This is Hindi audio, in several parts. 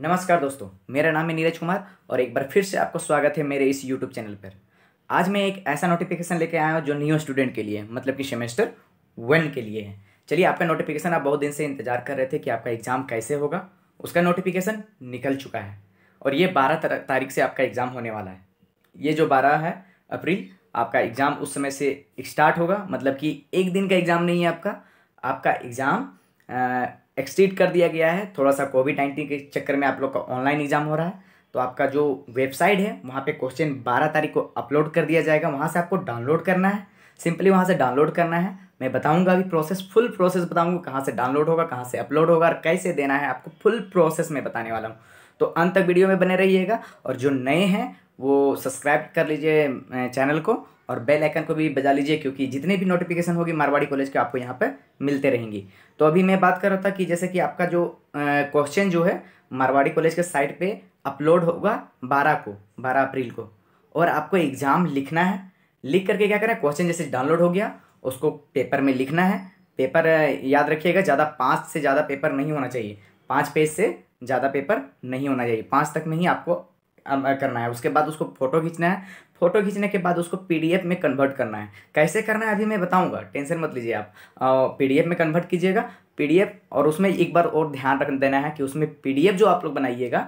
नमस्कार दोस्तों मेरा नाम है नीरज कुमार और एक बार फिर से आपको स्वागत है मेरे इस यूट्यूब चैनल पर आज मैं एक ऐसा नोटिफिकेशन लेके आया हूँ जो न्यू स्टूडेंट के लिए मतलब कि सेमेस्टर वन के लिए है चलिए आपका नोटिफिकेशन आप बहुत दिन से इंतजार कर रहे थे कि आपका एग्ज़ाम कैसे होगा उसका नोटिफिकेशन निकल चुका है और ये बारह तारीख से आपका एग्ज़ाम होने वाला है ये जो बारह है अप्रैल आपका एग्ज़ाम उस समय से स्टार्ट होगा मतलब कि एक दिन का एग्ज़ाम नहीं है आपका आपका एग्ज़ाम एक्सटीड कर दिया गया है थोड़ा सा कोविड नाइन्टीन के चक्कर में आप लोग का ऑनलाइन एग्जाम हो रहा है तो आपका जो वेबसाइट है वहाँ पे क्वेश्चन 12 तारीख को अपलोड कर दिया जाएगा वहाँ से आपको डाउनलोड करना है सिंपली वहाँ से डाउनलोड करना है मैं बताऊँगा अभी प्रोसेस फुल प्रोसेस बताऊँगा कहाँ से डाउनलोड होगा कहाँ से अपलोड होगा और कैसे देना है आपको फुल प्रोसेस में बताने वाला हूँ तो अंत तक वीडियो में बने रहिएगा और जो नए हैं वो सब्सक्राइब कर लीजिए चैनल को और बेल आइकन को भी बजा लीजिए क्योंकि जितने भी नोटिफिकेशन होगी मारवाड़ी कॉलेज के आपको यहाँ पर मिलते रहेंगी तो अभी मैं बात कर रहा था कि जैसे कि आपका जो क्वेश्चन जो है मारवाड़ी कॉलेज के साइट पे अपलोड होगा बारह को बारह अप्रैल को और आपको एग्ज़ाम लिखना है लिख करके क्या करें क्वेश्चन जैसे डाउनलोड हो गया उसको पेपर में लिखना है पेपर याद रखिएगा ज़्यादा पाँच से ज़्यादा पेपर नहीं होना चाहिए पाँच पेज से ज़्यादा पेपर नहीं होना चाहिए पाँच तक में ही आपको करना है उसके बाद उसको फ़ोटो खींचना है फ़ोटो खींचने के बाद उसको पीडीएफ में कन्वर्ट करना है कैसे करना है अभी मैं बताऊंगा टेंशन मत लीजिए आप पीडीएफ में कन्वर्ट कीजिएगा पीडीएफ और उसमें एक बार और ध्यान रख देना है कि उसमें पीडीएफ जो आप लोग बनाइएगा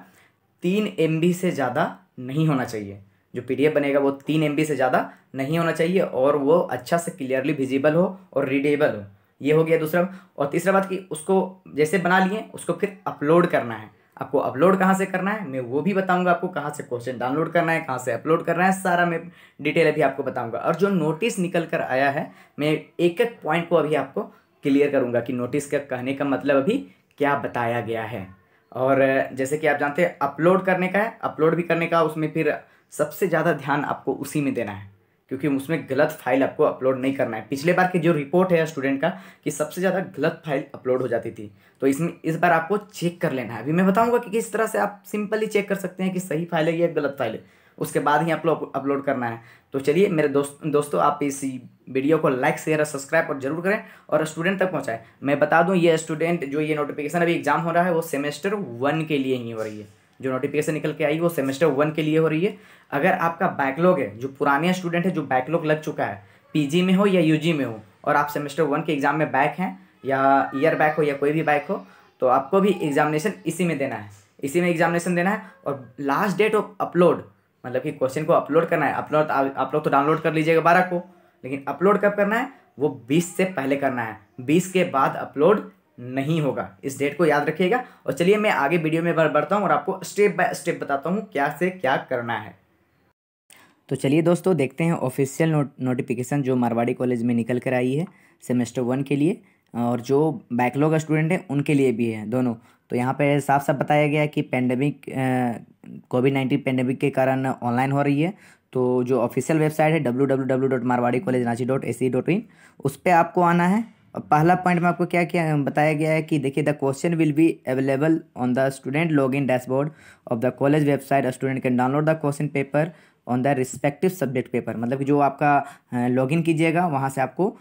तीन एम से ज़्यादा नहीं होना चाहिए जो पी बनेगा वो तीन एम से ज़्यादा नहीं होना चाहिए और वो अच्छा से क्लियरली विजिबल हो और रीडेबल हो ये हो गया दूसरा और तीसरा बात कि उसको जैसे बना लिए उसको फिर अपलोड करना है आपको अपलोड कहाँ से करना है मैं वो भी बताऊंगा आपको कहाँ से क्वेश्चन डाउनलोड करना है कहाँ से अपलोड करना है सारा मैं डिटेल अभी आपको बताऊंगा और जो नोटिस निकल कर आया है मैं एक एक पॉइंट को अभी आपको क्लियर करूंगा कि नोटिस का कहने का मतलब अभी क्या बताया गया है और जैसे कि आप जानते हैं अपलोड करने का है अपलोड भी करने का उसमें फिर सबसे ज़्यादा ध्यान आपको उसी में देना है क्योंकि उसमें गलत फाइल आपको अपलोड नहीं करना है पिछले बार की जो रिपोर्ट है स्टूडेंट का कि सबसे ज़्यादा गलत फाइल अपलोड हो जाती थी तो इसमें इस बार आपको चेक कर लेना है अभी मैं बताऊंगा कि किस तरह से आप सिंपली चेक कर सकते हैं कि सही फाइल है या गलत फाइल है उसके बाद ही आप लोग अपलोड करना है तो चलिए मेरे दोस्त दोस्तों आप इस वीडियो को लाइक शेयर और सब्सक्राइब और जरूर करें और स्टूडेंट तक पहुँचाएँ मैं बता दूँ ये स्टूडेंट जो ये नोटिफिकेशन अभी एग्जाम हो रहा है वो सेमेस्टर वन के लिए ही हो रही है जो नोटिफिकेशन निकल के आई वो सेमेस्टर वन के लिए हो रही है अगर आपका बैकलॉग है जो पुराने स्टूडेंट है जो बैकलॉग लग चुका है पीजी में हो या यूजी में हो और आप सेमेस्टर वन के एग्ज़ाम में बैक हैं या ईयर बैक हो या कोई भी बैक हो तो आपको भी एग्जामिनेशन इसी में देना है इसी में एग्जामिनेशन देना है और लास्ट डेट ऑफ अपलोड मतलब कि क्वेश्चन को अपलोड करना है अपलोड आप लोग तो डाउनलोड कर लीजिएगा बारह को लेकिन अपलोड कब करना है वो बीस से पहले करना है बीस के बाद अपलोड नहीं होगा इस डेट को याद रखिएगा और चलिए मैं आगे वीडियो में बढ़ता हूँ और आपको स्टेप बाय स्टेप बताता हूँ क्या से क्या करना है तो चलिए दोस्तों देखते हैं ऑफिशियल नोट, नोटिफिकेशन जो मारवाड़ी कॉलेज में निकल कर आई है सेमेस्टर वन के लिए और जो बैकलॉग स्टूडेंट हैं उनके लिए भी है दोनों तो यहाँ पे साफ साफ बताया गया कि पेंडेमिक कोविड नाइन्टीन पेंडेमिक के कारण ऑनलाइन हो रही है तो जो ऑफिशियल वेबसाइट है W W W dot Marwari college Ranchi dot A C dot in उस पर आपको आना है पहला पॉइंट में आपको क्या क्या बताया गया है कि देखिए the question will be available on the student log in dashboard of the college website student can download the question paper on the respective subject paper मतलब कि जो आपका लॉगिन कीजिएगा वहाँ से आपको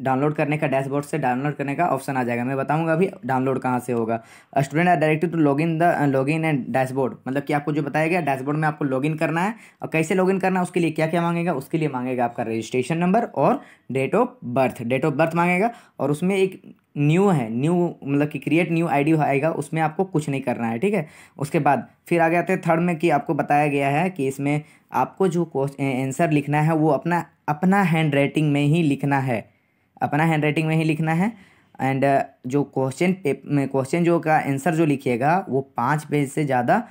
डाउनलोड करने का डैशबोर्ड से डाउनलोड करने का ऑप्शन आ जाएगा मैं बताऊंगा अभी डाउनलोड कहाँ से होगा student are to log in the log in and dashboard मतलब कि आपको जो बताया गया डैशबोर्ड में आपको लॉग इन करना है और कैसे लॉग इन करना है उसके लिए क्या क्या मांगेगा उसके लिए मांगेगा आपका रजिस्ट्रेशन नंबर और date of birth date of birth मांगेगा और उसमें एक न्यू है न्यू मतलब कि क्रिएट न्यू आईडी आएगा उसमें आपको कुछ नहीं करना है ठीक है उसके बाद फिर आगे आते हैं थर्ड में कि आपको बताया गया है कि इसमें आपको जो क्वेश्चन आंसर लिखना है वो अपना अपना हैंड राइटिंग में ही लिखना है अपना हैंड राइटिंग में ही लिखना है एंड uh, जो क्वेश्चन क्वेश्चन जो का आंसर जो लिखिएगा वो पाँच पेज से ज़्यादा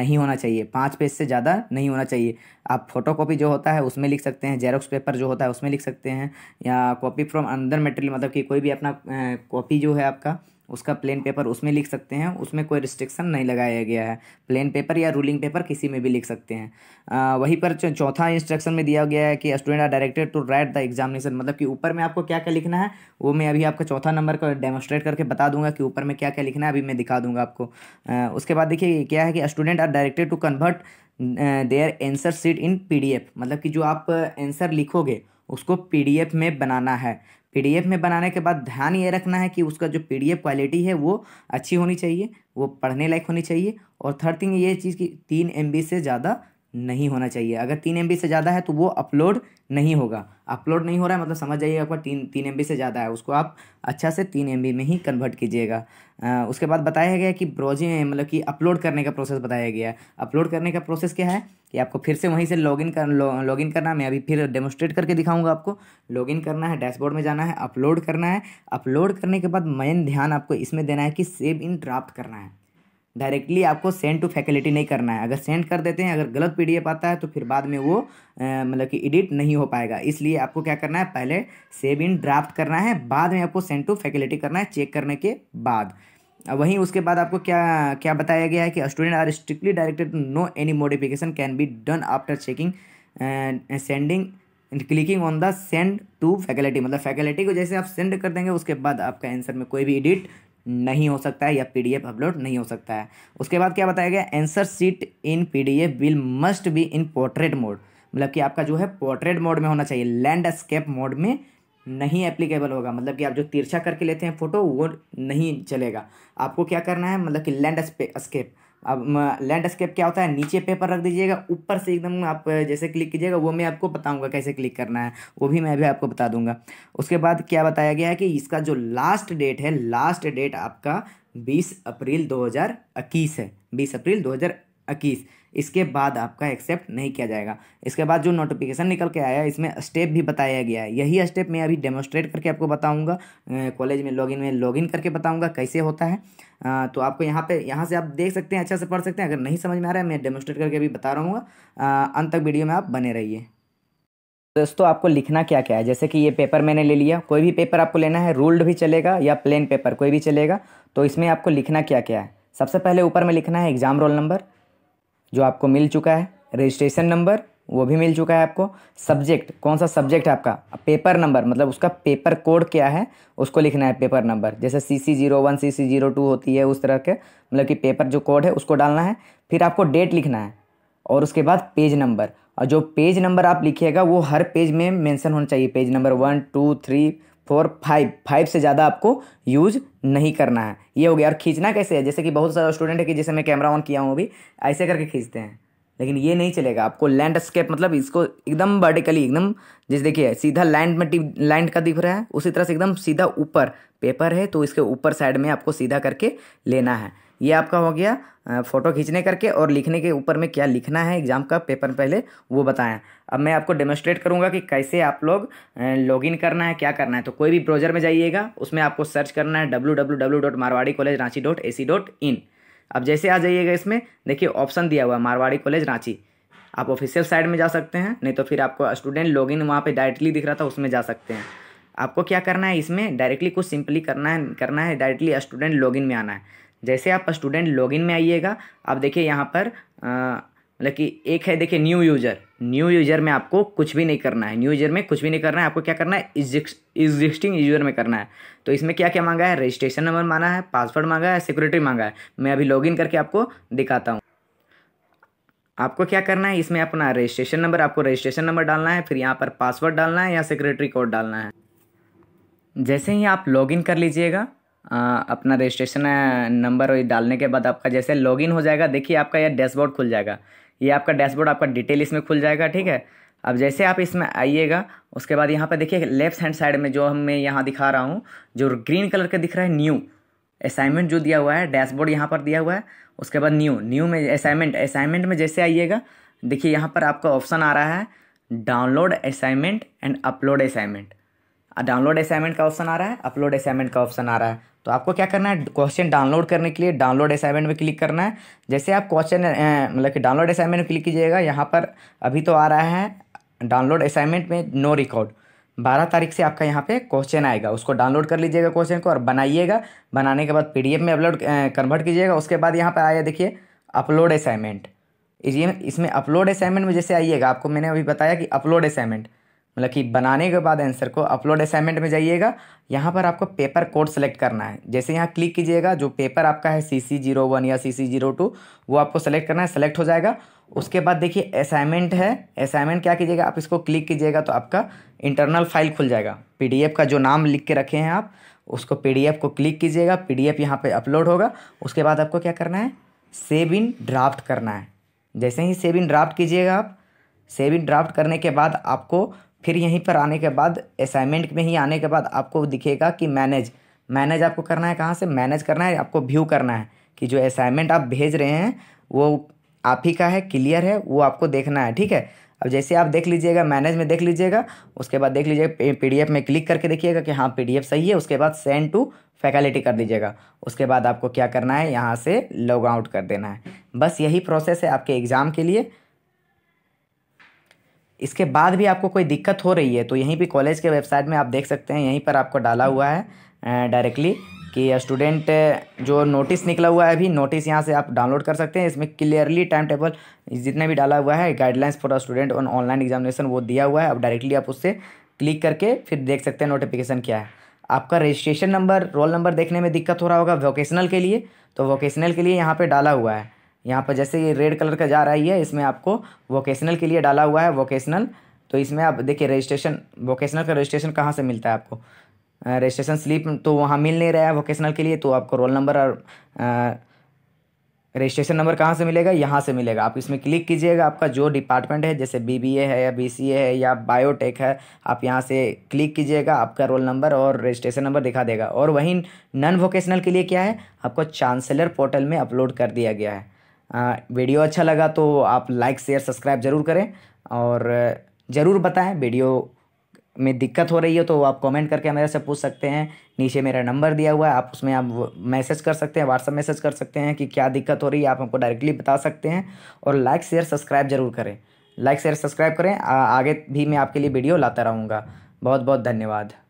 नहीं होना चाहिए पाँच पेज से ज़्यादा नहीं होना चाहिए आप फोटो कॉपी जो होता है उसमें लिख सकते हैं जेरोक्स पेपर जो होता है उसमें लिख सकते हैं या कॉपी फ्रॉम अंदर मटेरियल मतलब कि कोई भी अपना कॉपी uh, जो है आपका उसका प्लेन पेपर उसमें लिख सकते हैं उसमें कोई रिस्ट्रिक्शन नहीं लगाया गया है प्लेन पेपर या रूलिंग पेपर किसी में भी लिख सकते हैं आ, वहीं पर चौथा इंस्ट्रक्शन में दिया गया है कि student are directed to write the examination मतलब कि ऊपर में आपको क्या क्या लिखना है वो मैं अभी आपका चौथा नंबर का डेमोस्ट्रेट करके बता दूंगा कि ऊपर में क्या क्या लिखना है अभी मैं दिखा दूंगा आपको आ, उसके बाद देखिए क्या है कि student are directed to convert their answer sheet in P मतलब कि जो आप एंसर लिखोगे उसको पी में बनाना है पीडीएफ में बनाने के बाद ध्यान ये रखना है कि उसका जो पीडीएफ क्वालिटी है वो अच्छी होनी चाहिए वो पढ़ने लायक होनी चाहिए और थर्ड थिंग ये चीज़ कि तीन एम से ज़्यादा नहीं होना चाहिए अगर तीन एम से ज़्यादा है तो वो अपलोड नहीं होगा अपलोड नहीं हो रहा है मतलब समझ जाइए आपका तीन तीन एम से ज़्यादा है उसको आप अच्छा से तीन एम में ही कन्वर्ट कीजिएगा उसके बाद बताया गया कि ब्रोजिंग मतलब कि अपलोड करने का प्रोसेस बताया गया है अपलोड करने का प्रोसेस क्या है कि आपको फिर से वहीं से लॉगिन कर लॉगिन करना मैं अभी फिर डेमोस्ट्रेट करके दिखाऊंगा आपको लॉगिन करना है डैशबोर्ड में जाना है अपलोड करना है अपलोड करने के बाद मेन ध्यान आपको इसमें देना है कि सेव इन ड्राफ्ट करना है डायरेक्टली आपको सेंड टू फैकल्टी नहीं करना है अगर सेंड कर देते हैं अगर गलत पी आता है तो फिर बाद में वो मतलब कि एडिट नहीं हो पाएगा इसलिए आपको क्या करना है पहले सेव इन ड्राफ्ट करना है बाद में आपको सेंड टू फैकल्टी करना है चेक करने के बाद वहीं उसके बाद आपको क्या क्या बताया गया है कि student are strictly directed no any modification can be done after checking sending clicking on the send to faculty मतलब फैकल्टी को जैसे आप सेंड कर देंगे उसके बाद आपका आंसर में कोई भी एडिट नहीं हो सकता है या पी अपलोड नहीं हो सकता है उसके बाद क्या बताया गया answer sheet in P F will must be in portrait mode मतलब कि आपका जो है पोर्ट्रेट मोड में होना चाहिए लैंडस्केप मोड में नहीं एप्लीकेबल होगा मतलब कि आप जो तिरछा करके लेते हैं फोटो वो नहीं चलेगा आपको क्या करना है मतलब कि लैंड स्केप अब लैंडस्केप क्या होता है नीचे पेपर रख दीजिएगा ऊपर से एकदम आप जैसे क्लिक कीजिएगा वो मैं आपको बताऊंगा कैसे क्लिक करना है वो भी मैं भी आपको बता दूंगा उसके बाद क्या बताया गया है कि इसका जो लास्ट डेट है लास्ट डेट आपका बीस अप्रैल दो है बीस अप्रैल दो इक्कीस इसके बाद आपका एक्सेप्ट नहीं किया जाएगा इसके बाद जो नोटिफिकेशन निकल के आया है इसमें स्टेप भी बताया गया है यही स्टेप मैं अभी डेमोस्ट्रेट करके आपको बताऊँगा कॉलेज में लॉगिन में लॉगिन करके बताऊँगा कैसे होता है आ, तो आपको यहाँ पे यहाँ से आप देख सकते हैं अच्छा से पढ़ सकते हैं अगर नहीं समझ में आ रहा है मैं डेमोस्ट्रेट करके अभी बता रहा अंत तक वीडियो में आप बने रहिए दोस्तों आपको लिखना क्या क्या है जैसे कि ये पेपर मैंने ले लिया कोई भी पेपर आपको लेना है रूल्ड भी चलेगा या प्लेन पेपर कोई भी चलेगा तो इसमें आपको लिखना क्या क्या है सबसे पहले ऊपर में लिखना है एग्ज़ाम रोल नंबर जो आपको मिल चुका है रजिस्ट्रेशन नंबर वो भी मिल चुका है आपको सब्जेक्ट कौन सा सब्जेक्ट है आपका पेपर नंबर मतलब उसका पेपर कोड क्या है उसको लिखना है पेपर नंबर जैसे C C zero one C C zero two होती है उस तरह के मतलब कि पेपर जो कोड है उसको डालना है फिर आपको डेट लिखना है और उसके बाद पेज नंबर और जो पेज नंबर आप लिखिएगा वो हर पेज में मेंशन होना चाहिए page number one two three four five five से ज़्यादा आपको यूज नहीं करना है ये हो गया और खींचना कैसे है जैसे कि बहुत सारा स्टूडेंट है कि जैसे मैं कैमरा ऑन किया हूँ अभी ऐसे करके खींचते हैं लेकिन ये नहीं चलेगा आपको लैंडस्केप मतलब इसको एकदम वर्टिकली एकदम जैसे देखिए सीधा लैंड में लैंड का दिख रहा है उसी तरह से एकदम सीधा ऊपर पेपर है तो इसके ऊपर साइड में आपको सीधा करके लेना है ये आपका हो गया फ़ोटो खींचने करके और लिखने के ऊपर में क्या लिखना है एग्ज़ाम का पेपर पहले वो बताएं अब मैं आपको डेमोस्ट्रेट करूँगा कि कैसे आप लोग लॉगिन करना है क्या करना है तो कोई भी ब्राउज़र में जाइएगा उसमें आपको सर्च करना है W W W dot Marwari college Ranchi dot A C dot in अब जैसे आ जाइएगा इसमें देखिए ऑप्शन दिया हुआ है मारवाड़ी कॉलेज रांची आप ऑफिशियल साइड में जा सकते हैं नहीं तो फिर आपको स्टूडेंट लॉगिन वहाँ पे डायरेक्टली दिख रहा था उसमें जा सकते हैं आपको क्या करना है इसमें डायरेक्टली कुछ सिंपली करना है करना है डायरेक्टली स्टूडेंट लॉगिन में आना है जैसे आप स्टूडेंट लॉगिन में आइएगा आप देखिए यहाँ पर मतलब कि एक है देखिए न्यू यूज़र न्यू यूज़र में आपको कुछ भी नहीं करना है न्यू यूज़र में कुछ भी नहीं करना है आपको क्या करना है एग्जिस्टिंग यूज़र में करना है तो इसमें क्या क्या मांगा है रजिस्ट्रेशन नंबर मांगा है पासवर्ड मांगा है सिक्योरिटी मांगा है मैं अभी लॉग करके आपको दिखाता हूँ आपको क्या करना है इसमें अपना रजिस्ट्रेशन नंबर आपको रजिस्ट्रेशन नंबर डालना है फिर यहाँ पर पासवर्ड डालना है या सिक्योरिटी कोड डालना है जैसे ही आप लॉगिन कर लीजिएगा अपना रजिस्ट्रेशन नंबर डालने के बाद आपका जैसे लॉगिन हो जाएगा देखिए आपका यह डैशबोर्ड खुल जाएगा ये आपका डैशबोर्ड आपका डिटेल इसमें खुल जाएगा ठीक है अब जैसे आप इसमें आइएगा उसके बाद यहाँ पर देखिए लेफ्ट हैंड साइड में जो हम मैं यहाँ दिखा रहा हूँ जो ग्रीन कलर का दिख रहा है न्यू असाइनमेंट जो दिया हुआ है डैशबोर्ड यहाँ पर दिया हुआ है उसके बाद न्यू न्यू में असाइनमेंट असाइनमेंट में जैसे आइएगा देखिए यहाँ पर आपका ऑप्शन आ रहा है download assignment and upload assignment download assignment का ऑप्शन आ रहा है अपलोड असाइनमेंट का ऑप्शन आ रहा है तो आपको क्या करना है क्वेश्चन डाउनलोड करने के लिए डाउनलोड असाइनमेंट में क्लिक करना है जैसे आप क्वेश्चन मतलब कि डाउनलोड असाइनमेंट में क्लिक कीजिएगा यहाँ पर अभी तो आ रहा है डाउनलोड असाइनमेंट में नो रिकॉर्ड बारह तारीख से आपका यहाँ पे क्वेश्चन आएगा उसको डाउनलोड कर लीजिएगा क्वेश्चन को और बनाइएगा बनाने के बाद पी में अपलोड कन्वर्ट कीजिएगा उसके बाद यहाँ पर आया देखिए अपलोड असाइनमेंट इसमें अपलोड असाइनमेंट में जैसे आइएगा आपको मैंने अभी बताया कि अपलोड असाइनमेंट मतलब कि बनाने के बाद आंसर को अपलोड असाइनमेंट में जाइएगा यहाँ पर आपको पेपर कोड सेलेक्ट करना है जैसे यहाँ क्लिक कीजिएगा जो पेपर आपका है सी सी जीरो वन या सी सी जीरो टू वो आपको सेलेक्ट करना है सेलेक्ट हो जाएगा उसके बाद देखिए असाइनमेंट है असाइनमेंट क्या कीजिएगा आप इसको क्लिक कीजिएगा तो आपका इंटरनल फाइल खुल जाएगा एफ का जो नाम लिख के रखे हैं आप उसको एफ को क्लिक कीजिएगा एफ यहाँ पर अपलोड होगा उसके बाद आपको क्या करना है सेव इन ड्राफ्ट करना है जैसे ही सेव इन ड्राफ्ट कीजिएगा आप सेव इन ड्राफ्ट करने के बाद आपको फिर यहीं पर आने के बाद असाइनमेंट में ही आने के बाद आपको दिखेगा कि मैनेज मैनेज आपको करना है कहाँ से मैनेज करना है आपको व्यू करना है कि जो असाइनमेंट आप भेज रहे हैं वो आप ही का है क्लियर है वो आपको देखना है ठीक है अब जैसे आप देख लीजिएगा मैनेज में देख लीजिएगा उसके बाद देख लीजिएगा पी में क्लिक करके देखिएगा कि हाँ पी सही है उसके बाद सेंड टू फैकल्टी कर दीजिएगा उसके बाद आपको क्या करना है यहाँ से लॉग आउट कर देना है बस यही प्रोसेस है आपके एग्ज़ाम के लिए इसके बाद भी आपको कोई दिक्कत हो रही है तो यहीं भी कॉलेज के वेबसाइट में आप देख सकते हैं यहीं पर आपको डाला हुआ है डायरेक्टली कि स्टूडेंट जो नोटिस निकला हुआ है अभी नोटिस यहाँ से आप डाउनलोड कर सकते हैं इसमें क्लियरली टाइम टेबल जितना भी डाला हुआ है guidelines for student on online examination वो दिया हुआ है आप डायरेक्टली आप उससे क्लिक करके फिर देख सकते हैं नोटिफिकेशन क्या है आपका रजिस्ट्रेशन नंबर रोल नंबर देखने में दिक्कत हो रहा होगा वोकेशनल के लिए तो वोकेशनल के लिए यहाँ पर डाला हुआ है यहाँ पर जैसे ये रेड कलर का जा रही है इसमें आपको वोकेशनल के लिए डाला हुआ है वोकेशनल तो इसमें आप देखिए रजिस्ट्रेशन वोकेशनल का रजिस्ट्रेशन कहाँ से मिलता है आपको रजिस्ट्रेशन स्लिप तो वहाँ मिल नहीं रहा है वोकेशनल के लिए तो आपको रोल नंबर और रजिस्ट्रेशन नंबर कहाँ से मिलेगा यहाँ से मिलेगा आप इसमें क्लिक कीजिएगा आपका जो डिपार्टमेंट है जैसे बीबीए है या बीसीए है या बायोटेक है आप यहाँ से क्लिक कीजिएगा आपका रोल नंबर और रजिस्ट्रेशन नंबर दिखा देगा और वहीं नॉन वोकेशनल के लिए क्या है आपको चांसलर पोर्टल में अपलोड कर दिया गया है वीडियो अच्छा लगा तो आप लाइक शेयर सब्सक्राइब ज़रूर करें और ज़रूर बताएं वीडियो में दिक्कत हो रही हो तो आप कमेंट करके मेरे से पूछ सकते हैं नीचे मेरा नंबर दिया हुआ है आप उसमें आप मैसेज कर सकते हैं व्हाट्सअप मैसेज कर सकते हैं कि क्या दिक्कत हो रही है आप हमको डायरेक्टली बता सकते हैं और लाइक शेयर सब्सक्राइब ज़रूर करें लाइक शेयर सब्सक्राइब करें आगे भी मैं आपके लिए वीडियो लाता रहूँगा बहुत बहुत धन्यवाद